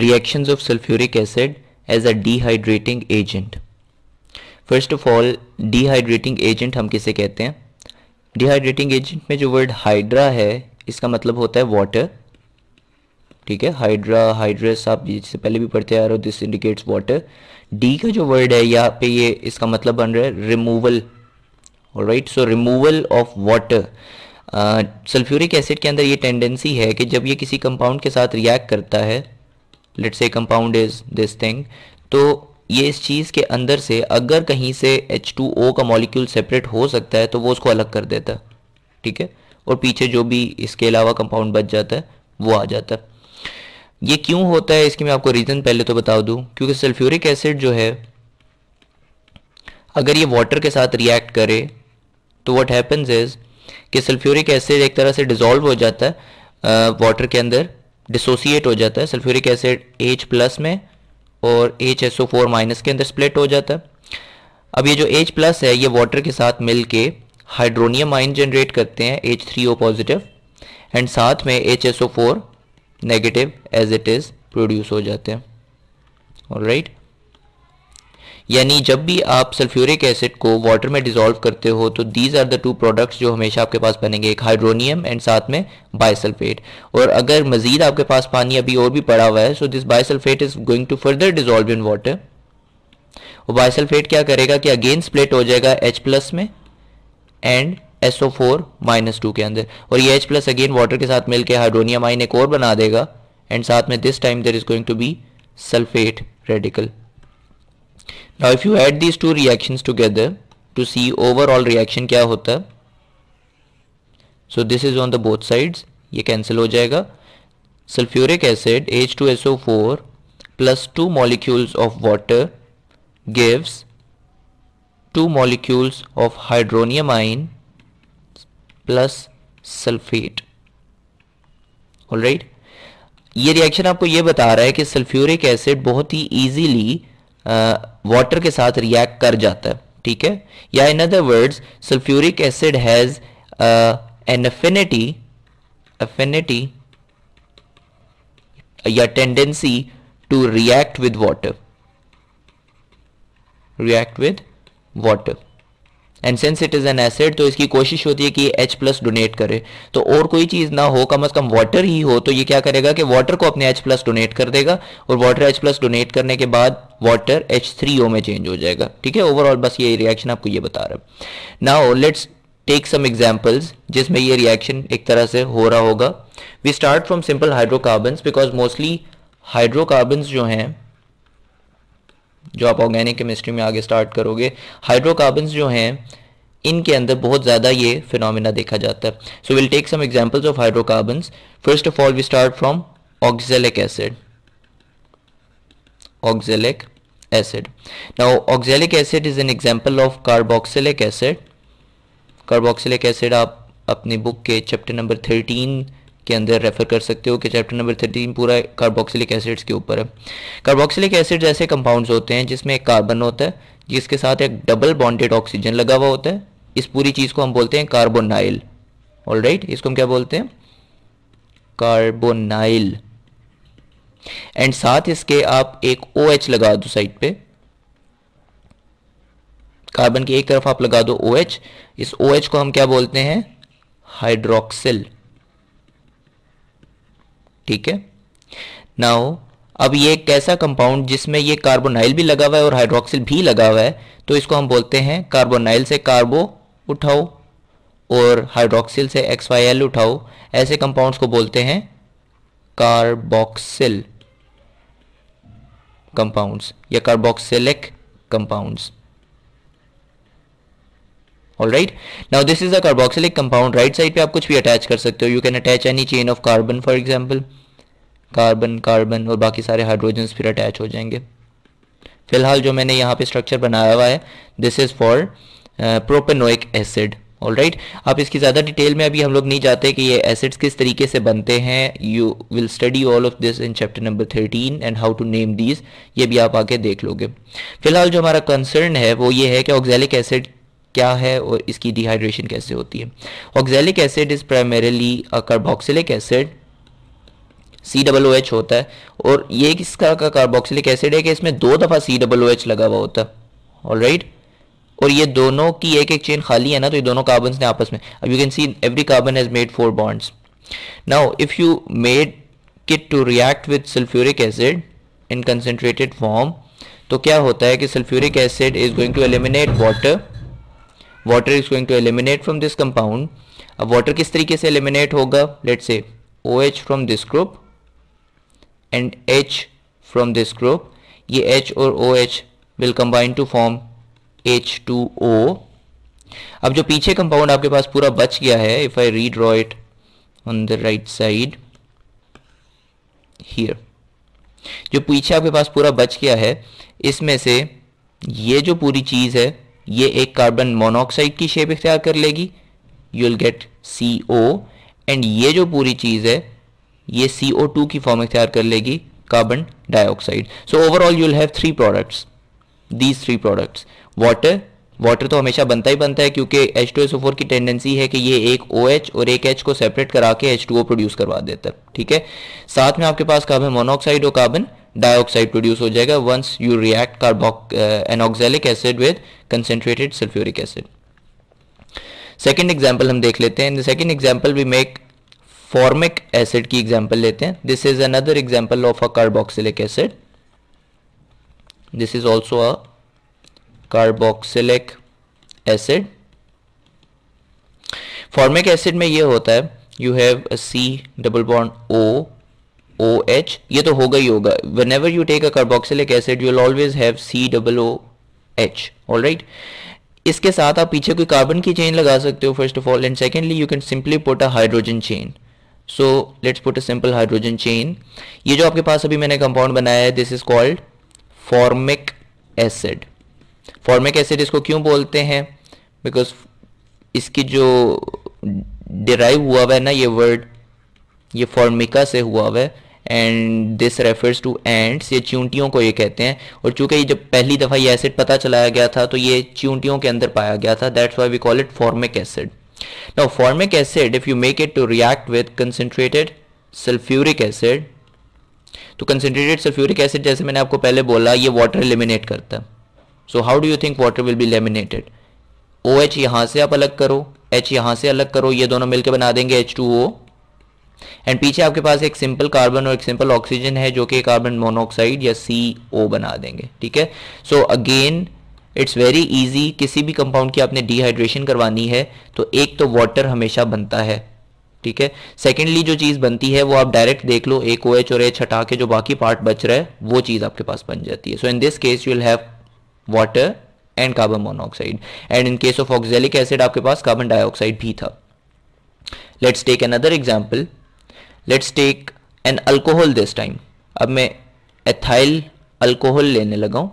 reactions of sulfuric acid as a dehydrating agent first of all dehydrating agent हम किसे कहते हैं dehydrating agent में जो वर्ड हाइड्रा है इसका मतलब होता है वाटर ठीक है हाइड्रा हाइड्रस आप जिससे पहले भी पढ़ते आ रहे हो दिस इंडिकेट्स वाटर डी का जो वर्ड है यहाँ पे ये इसका मतलब बन रहा है removal right so removal of water sulphuric acid के अंदर ये टेंडेंसी है कि जब ये किसी कंपाउंड के साथ रिएक्ट करता है लेट से कंपाउंड इज दिस थिंग तो ये इस चीज़ के अंदर से अगर कहीं से H2O का मॉलिक्यूल सेपरेट हो सकता है तो वो उसको अलग कर देता है ठीक है और पीछे जो भी इसके अलावा कंपाउंड बच जाता है वो आ जाता है ये क्यों होता है इसकी मैं आपको रीज़न पहले तो बता दूं क्योंकि सल्फ्यूरिक एसिड जो है अगर ये वाटर के साथ रिएक्ट करे तो व्हाट हैपेंस इज कि सल्फ्यूरिक एसिड एक तरह से डिजोल्व हो जाता है वाटर के अंदर डिसोसिएट हो जाता है सल्फ्यूरिक एसिड एच प्लस में और H S O four minus के अंदर स्प्लिट हो जाता है अब ये जो एच प्लस है ये वाटर के साथ मिल के हाइड्रोनियम आइन जनरेट करते हैं H three O positive and साथ में H S O four negative as it is produce हो जाते हैं राइट right? यानी जब भी आप सल्फ्यूरिक एसिड को वाटर में डिजोल्व करते हो तो these are the two products जो हमेशा आपके पास बनेंगे एक हाइड्रोनियम एंड साथ में बायसल्फेट और अगर मजीद आपके पास पानी अभी और भी पड़ा हुआ है so this bisulphate is going to further dissolve in water और बायसल्फेट क्या करेगा कि अगेन स्प्लिट हो जाएगा एच प्लस में and S O four minus two के अंदर और ये एच प्लस अगेन वाटर के साथ मिलकर हाइड्रोनियम आइन एक और बना देगा एंड साथ में this time there is going to be sulphate radical now if you add these two reactions together to see overall reaction क्या होता है so this is on the both sides ये कैंसिल हो जाएगा sulphuric acid H two S O four plus two molecules of water gives two molecules of hydronium ion plus sulphate all right? ये reaction आपको ये बता रहा है कि सल्फ्यूरिक एसिड बहुत ही ईजीली वाटर के साथ रिएक्ट कर जाता है ठीक है या in other words sulphuric acid has an affinity affinity या tendency to react with water react with water and since it is an acid तो इसकी कोशिश होती है कि एच प्लस डोनेट करे तो और कोई चीज़ ना हो कम अज़ कम वाटर ही हो तो ये क्या करेगा कि वाटर को अपने एच प्लस डोनेट कर देगा और वाटर एच प्लस डोनेट करने के बाद वाटर एच थ्री ओ में चेंज हो जाएगा ठीक है ओवरऑल बस ये रिएक्शन आपको ये बता रहा है ना लेट्स टेक सम एग्जाम्पल्स जिसमें ये रिएक्शन एक तरह से हो रहा होगा we start from simple hydrocarbons because mostly hydrocarbons जो हैं जो आप ऑर्गेनिक केमिस्ट्री में आगे स्टार्ट करोगे हाइड्रोकार्बन जो हैं इनके अंदर बहुत ज़्यादा ये फिनोमिना देखा जाता है so will take some examples of hydrocarbon first of all we start from oxalic acid oxalic acid now oxalic acid is an example of carboxylic acid carboxylic acid आप अपनी बुक के चैप्टर नंबर थर्टीन के अंदर refer कर सकते हो कि chapter number thirteen पूरा कार्बोक्सिलिक एसिड्स के ऊपर है कार्बोक्सिलिक एसिड ऐसे कंपाउंड्स होते हैं जिसमें एक कार्बन होता है जिसके साथ एक डबल बॉन्डेड ऑक्सीजन लगा हुआ होता है इस पूरी चीज़ को हम बोलते हैं कार्बोनाइल ऑल राइट इसको हम क्या बोलते हैं कार्बोनाइल एंड साथ इसके आप एक ओ OH लगा दो साइड पे कार्बन की एक तरफ आप लगा दो ओ OH, इस ओ OH को हम क्या बोलते हैं हाइड्रोक्सिल ठीक है नाउ अब ये कैसा कंपाउंड जिसमें ये कार्बोनाइल भी लगा हुआ है और हाइड्रोक्सिल भी लगा हुआ है तो इसको हम बोलते हैं कार्बोनाइल से कार्बो उठाओ और हाइड्रोक्सिल से एक्स वाई एल उठाओ ऐसे कंपाउंड्स को बोलते हैं कार्बोक्सिल कंपाउंड्स या carboxylic compounds right now this is a carboxylic compound right side पे आप कुछ भी अटैच कर सकते हो you can attach any chain of carbon for example carbon carbon और बाकी सारे हाइड्रोजन फिर अटैच हो जाएंगे फिलहाल जो मैंने यहाँ पे स्ट्रक्चर बनाया हुआ है this is for propanoic acid all right आप इसकी ज़्यादा डिटेल में अभी हम लोग नहीं जाते कि ये एसिड्स किस तरीके से बनते हैं you will study all of this in chapter number thirteen and how to name these ये भी आप आके देख लोगे फिलहाल जो हमारा कंसर्न है वो ये है कि ऑक्जेलिक एसिड क्या है और इसकी डिहाइड्रेशन कैसे होती है oxalic acid is primarily carboxylic acid C double O H होता है और ये इसका का कार्बोक्सिलिक एसिड है कि इसमें दो दफ़ा सी डबल ओ एच लगा हुआ होता है ऑल राइट और ये दोनों की एक एक चेन खाली है ना तो ये दोनों कार्बन ने आपस में अब you can see every carbon has made four bonds now if you made kit to react with sulphuric acid in concentrated form तो क्या होता है कि sulphuric acid is going to eliminate water water is going to eliminate from this compound अब water किस तरीके से eliminate होगा let say O H from this group and H from this group ये एच और O H will combine to form H two O अब जो पीछे कंपाउंड आपके पास पूरा बच गया है if I draw it on the right side here जो पीछे आपके पास पूरा बच गया है इसमें से ये जो पूरी चीज़ है ये एक कार्बन मोनोऑक्साइड की शेप इख्तियार कर लेगी you will get C O and ये जो पूरी चीज़ है ये सी ओ टू की फॉर्म इख्तियार कर लेगी carbon dioxide so overall you will have three products these three products water water तो हमेशा बनता ही बनता है क्योंकि H two S O four की टेंडेंसी है कि ये एक ओ OH एच और एक एच को सेपरेट करा के एच टू ओ प्रोड्यूस करवा देता है ठीक है साथ में आपके पास कार्बन मोनोऑक्साइड और कार्बन डाइऑक्साइड प्रोड्यूस हो जाएगा वंस यू रिएक्ट कार्बोक an oxalic acid with concentrated sulphuric acid second example हम देख लेते हैं second example we make formic acid की एग्जाम्पल लेते हैं this is another example of a carboxylic acid this is also a carboxylic acid formic acid में यह होता है you have C double bond O O H ये तो होगा ही होगा whenever you take a carboxylic acid you'll always have C double O H all right इसके साथ आप पीछे कोई कार्बन की चेन लगा सकते हो first of all and secondly you can simply put a hydrogen chain so let's put a simple hydrogen chain ये जो आपके पास अभी मैंने कंपाउंड बनाया है this is called formic acid formic acid इसको क्यों बोलते हैं बिकॉज इसकी जो डिराइव हुआ हुआ है ना ये वर्ड ये फॉर्मिका से हुआ हुआ है and this refers to ants ये चूंटियों को ये कहते हैं और चूंकि जब पहली दफ़ा ये एसिड पता चलाया गया था तो ये चूंटियों के अंदर पाया गया था that's why we call it formic acid now formic acid if you make it to react with concentrated sulphuric acid तो कंसेंट्रेटेड सल्फ्यूरिक एसिड जैसे मैंने आपको पहले बोला ये वाटर एलिमिनेट करता है so how do you think water will be eliminated O H यहाँ से आप अलग करो एच यहाँ से अलग करो ये दोनों मिलकर बना देंगे एच टू ओ एंड पीछे आपके पास एक सिंपल कार्बन और एक सिंपल ऑक्सीजन है जो कि कार्बन मोनोऑक्साइड या सी ओ बना देंगे ठीक है so again it's very easy किसी भी कंपाउंड की आपने डिहाइड्रेशन करवानी है तो एक तो वाटर हमेशा बनता है ठीक है सेकेंडली जो चीज़ बनती है वो आप डायरेक्ट देख लो एक ओ एच और एच हटा के जो बाकी पार्ट बच रहा है वो चीज़ आपके पास बन जाती है so in this case you will have water and carbon monoxide and in case of oxalic acid आपके पास कार्बन डाइऑक्साइड भी था let's take another example let's take an alcohol this time अब मैं एथाइल अल्कोहल लेने लगा हूँ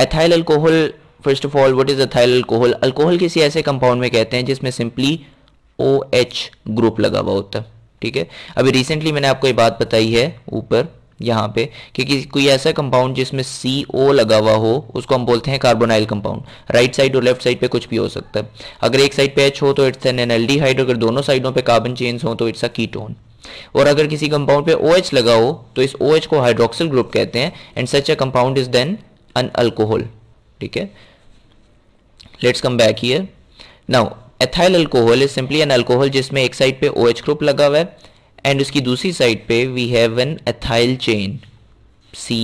ethyl alcohol first of all what is ethyl alcohol alcohol किसी ऐसे कंपाउंड में कहते हैं जिसमें सिंपली ओ एच ग्रुप लगा हुआ होता है ठीक है अभी रिसेंटली मैंने आपको ये बात बताई है ऊपर यहाँ पे क्योंकि कोई ऐसा कंपाउंड जिसमें सी ओ लगा हुआ हो उसको हम बोलते हैं कार्बोनाइल कंपाउंड राइट साइड और लेफ्ट साइड पे कुछ भी हो सकता है अगर एक साइड पे एच हो तो इट्स एन एनएलडीहाइड अगर दोनों साइडों पे कार्बन चेन्स हो तो इट्स अ कीटोन और अगर किसी कंपाउंड पे ओ OH लगा हो तो इस ओ OH को हाइड्रोक्सिल ग्रुप कहते हैं and such a compound is then an alcohol ठीक है let's come back here now ethyl alcohol is simply an alcohol जिसमें एक साइड पे ओ OH ग्रुप लगा हुआ है एंड उसकी दूसरी साइड पे we have an ethyl chain C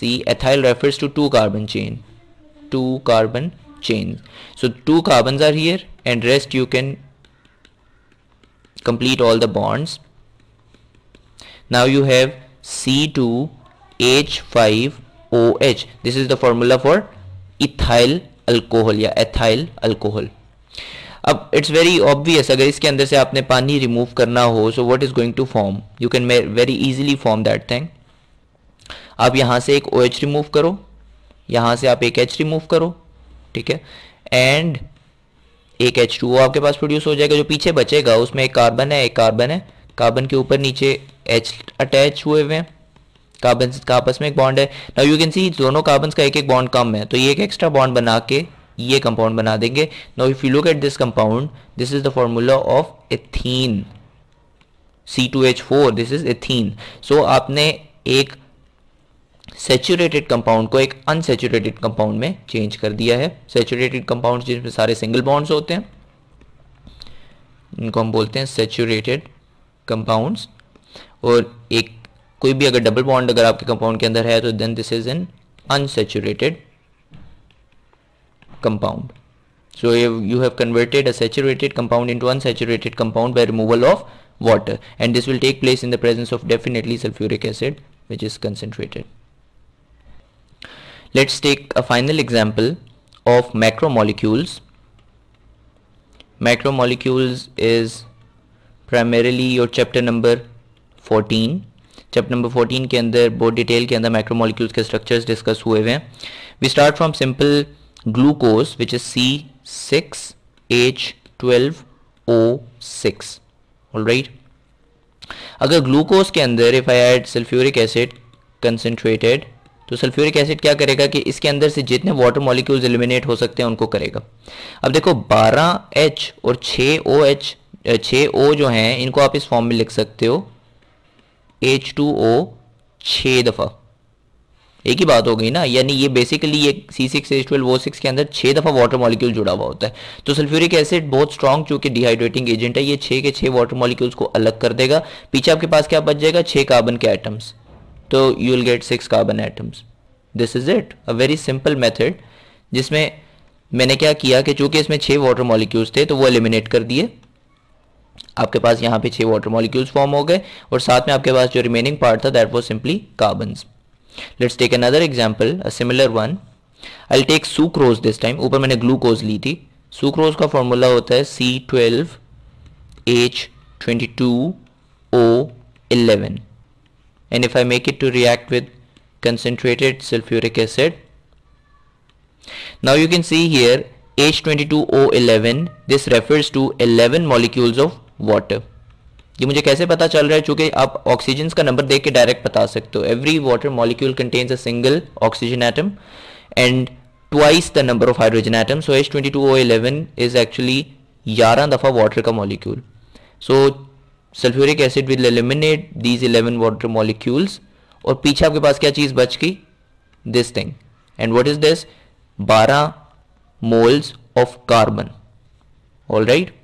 C ethyl refers to two carbon chain two carbon chain so two carbon are here and rest you can complete all the bonds now you have C two H five O H this is the formula for ethyl alcohol या ethyl alcohol अब it's very obvious अगर इसके अंदर से आपने पानी remove करना हो so what is going to form you can very easily form that thing आप यहां से एक ओ OH रिमूव करो यहां से आप एक एच रिमूव करो ठीक है एंड एक एच टू आपके पास प्रोड्यूस हो जाएगा जो पीछे बचेगा उसमें एक कार्बन है एक कार्बन है कार्बन के ऊपर नीचे एच अटैच हुए हुए हैं कार्बन का आपस में एक बॉन्ड है नाउ यू कैन सी दोनों कार्बन का एक एक बॉन्ड कम है तो ये एक एक्स्ट्रा बॉन्ड बना के ये कंपाउंड बना देंगे now if you look at this compound this is the formula of ethene C two H four this is ethene so आपने एक सेचुरेटेड कंपाउंड को एक अनसेचुरेटेड कंपाउंड में चेंज कर दिया है सेचुरेटेड कंपाउंड जिसमें सारे सिंगल बॉन्ड्स होते हैं इनको हम बोलते हैं सेचुरेटेड कंपाउंड्स और एक कोई भी अगर डबल बॉन्ड अगर आपके कंपाउंड के अंदर है तो then this is an unsaturated compound. So you have converted a saturated compound into unsaturated compound by removal of water and this will take place in the presence of definitely sulfuric acid which is concentrated. Let's take a final example of macromolecules. Macromolecules is primarily your chapter number 14 Chapter number 14 के अंदर बहुत detail के अंदर macromolecules के structures discuss हुए हुए हैं we start from glucose which is C6H12O6 right अगर ग्लूकोज के अंदर if I add sulphuric acid concentrated तो सल्फ्यूरिक एसिड क्या करेगा कि इसके अंदर से जितने वाटर मॉलिक्यूल्स एलिमिनेट हो सकते हैं उनको करेगा अब देखो 12H और 6OH 6O जो हैं इनको आप इस फॉर्म में लिख सकते हो H2O 6 दफ़ा एक ही बात हो गई ना यानी ये बेसिकली ये सी सिक्स एच ट्वेल्व के अंदर छह दफ़ा वाटर मॉलिक्यूल जुड़ा हुआ होता है तो सल्फ्यूरिक एसिड बहुत स्ट्रॉन्ग चूंकि डिहाइड्रेटिंग एजेंट है ये छः के छः वाटर मॉलिक्यूल्स को अलग कर देगा पीछे आपके पास क्या बच जाएगा छह कार्बन के एटम्स तो you will get six carbon atoms this is it a very simple method जिसमें मैंने क्या किया कि चूंकि इसमें छह वाटर मॉलिक्यूल्स थे तो वो एलिमिनेट कर दिए आपके पास यहाँ पे छह वाटर मॉलिक्यूल्स फॉर्म हो गए और साथ में आपके पास जो रिमेनिंग पार्ट था that was simply carbons let's take another example similar one I take sucrose this time ऊपर मैंने ग्लूकोज ली थी सुक्रोज का फॉर्मूला होता है C twelve H twenty two O eleven and if I make it to react with concentrated sulfuric acid. Now you can see here H22O11 this refers to 11 molecules of water. ये मुझे कैसे पता चल रहा है चूंकि आप ऑक्सीजन का नंबर देख के डायरेक्ट बता सकते हो every water molecule contains a single oxygen atom and twice the number of hydrogen atom so H twenty two O eleven is actually ग्यारह दफ़ा वाटर का molecule so sulphuric acid will eliminate these eleven water molecules और पीछे आपके पास क्या चीज़ बच गई this thing and what is this बारह moles of carbon all right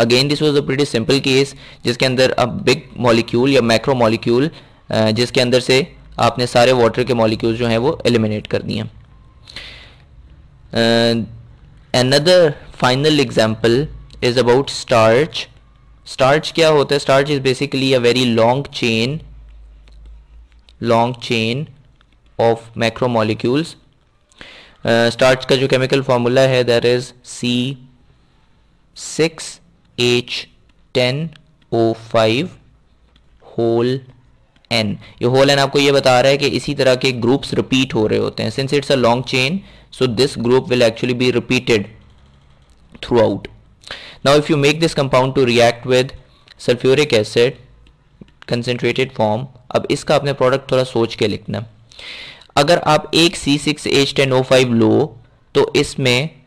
again this was a pretty simple case जिसके अंदर अब बिग मॉलिक्यूल या मैक्रो मॉलिक्यूल जिसके अंदर से आपने सारे वाटर के मॉलिक्यूल जो हैं वो एलिमिनेट कर दिए another final example is about starch starch क्या होता है starch is basically a very long chain long chain of macro molecules starch का जो केमिकल फॉर्मूला है that is C six H ten O five whole N ये whole N आपको ये बता रहा है कि इसी तरह के ग्रुप्स रिपीट हो रहे होते हैं since it's a long chain so this group will actually be repeated throughout now if you make this compound to react with sulphuric acid concentrated form अब इसका अपने प्रोडक्ट थोड़ा सोच के लिखना अगर आप एक C six H ten O five लो तो इसमें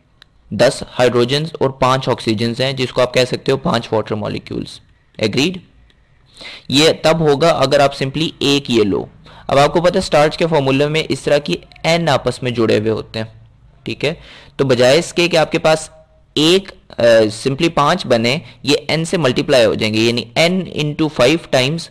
दस हाइड्रोजन और पांच ऑक्सीजन हैं जिसको आप कह सकते हो पांच वाटर मॉलिक्यूल्स एग्रीड ये तब होगा अगर आप सिंपली एक ये लो अब आपको पता है स्टार्च के फॉर्मूले में इस तरह की एन आपस में जुड़े हुए होते हैं ठीक है तो बजाय इसके कि आपके पास एक सिंपली पांच बने ये एन से मल्टीप्लाई हो जाएंगे यानी N into five times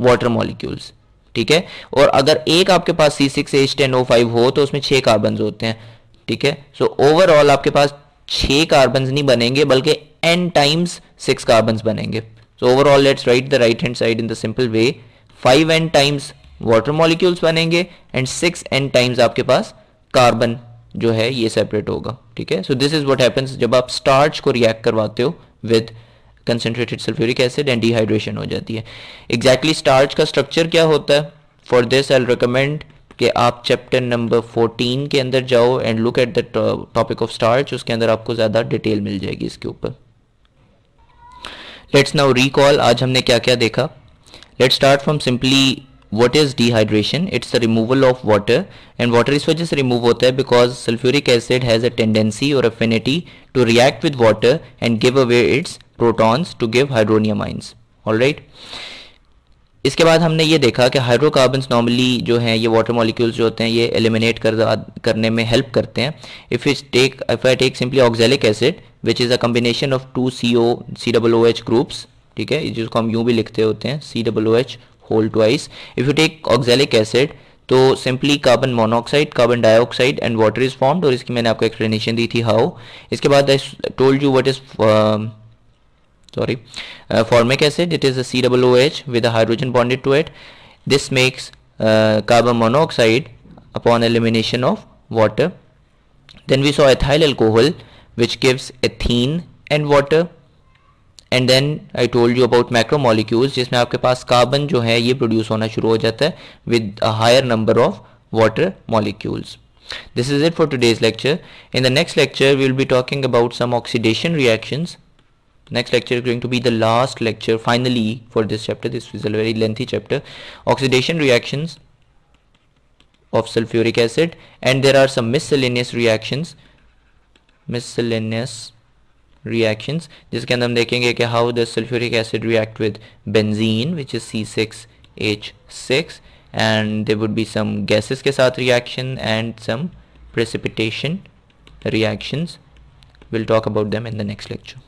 water molecules ठीक है और अगर एक आपके पास C six H ten O five हो तो उसमें छह कार्बन होते हैं ठीक है सो ओवरऑल आपके पास छह कार्बन नहीं बनेंगे बल्कि एन टाइम्स सिक्स कार्बन बनेंगे so overall let's write the right hand side in the simple way five N times water molecules बनेंगे एंड सिक्स एन टाइम्स आपके पास कार्बन जो है ये सेपरेट होगा ठीक है so this is what happens जब आप स्टार्च को रिएक्ट करवाते हो with concentrated sulphuric acid and dehydration हो जाती है एग्जैक्टली exactly स्टार्च का स्ट्रक्चर क्या होता है फॉर दिस आई रिकमेंड कि आप चैप्टर नंबर फोर्टीन के अंदर जाओ and look at the topic of starch उसके अंदर आपको ज़्यादा डिटेल मिल जाएगी इसके ऊपर लेट्स नाउ रिकॉल आज हमने क्या क्या देखा let's start from simply what is dehydration it's removal of water and water इस वजह से रिमूव होता है because sulphuric acid has a tendency और affinity to react with water and give away its protons to give hydronium ions all right इसके बाद हमने ये देखा कि हाइड्रोकार्बन्स नॉर्मली जो हैं ये वाटर मॉलिक्यूल्स जो होते हैं ये एलिमिनेट कर करने में हेल्प करते हैं if is take if I take simply oxalic acid which is a combination of two C O C double O H groups ठीक है जिसको हम यूँ भी लिखते होते हैं C double O H whole twice if you take oxalic acid तो simply carbon monoxide carbon dioxide and water is formed और इसकी मैंने आपको एक्सप्लेनेशन दी थी हाउ इसके बाद I told you what is sorry uh, formic acid it is a COOH with a hydrogen bonded to it this makes uh, carbon monoxide upon elimination of water then we saw ethyl alcohol which gives ethene and water and then I told you about macromolecules जिसमें आपके पास carbon जो है ये produce होना शुरू हो जाता है with a higher number of water molecules this is it for today's lecture in the next lecture we will be talking about some oxidation reactions next lecture is going to be the last lecture finally for this chapter this is a very lengthy chapter oxidation reactions of sulfuric acid and there are some miscellaneous reactions miscellaneous reactions this अंदर हम देखेंगे कि how the sulfuric acid react with benzene which is C6H6 and there would be some gases के reaction and some precipitation reactions we'll talk about them in the next lecture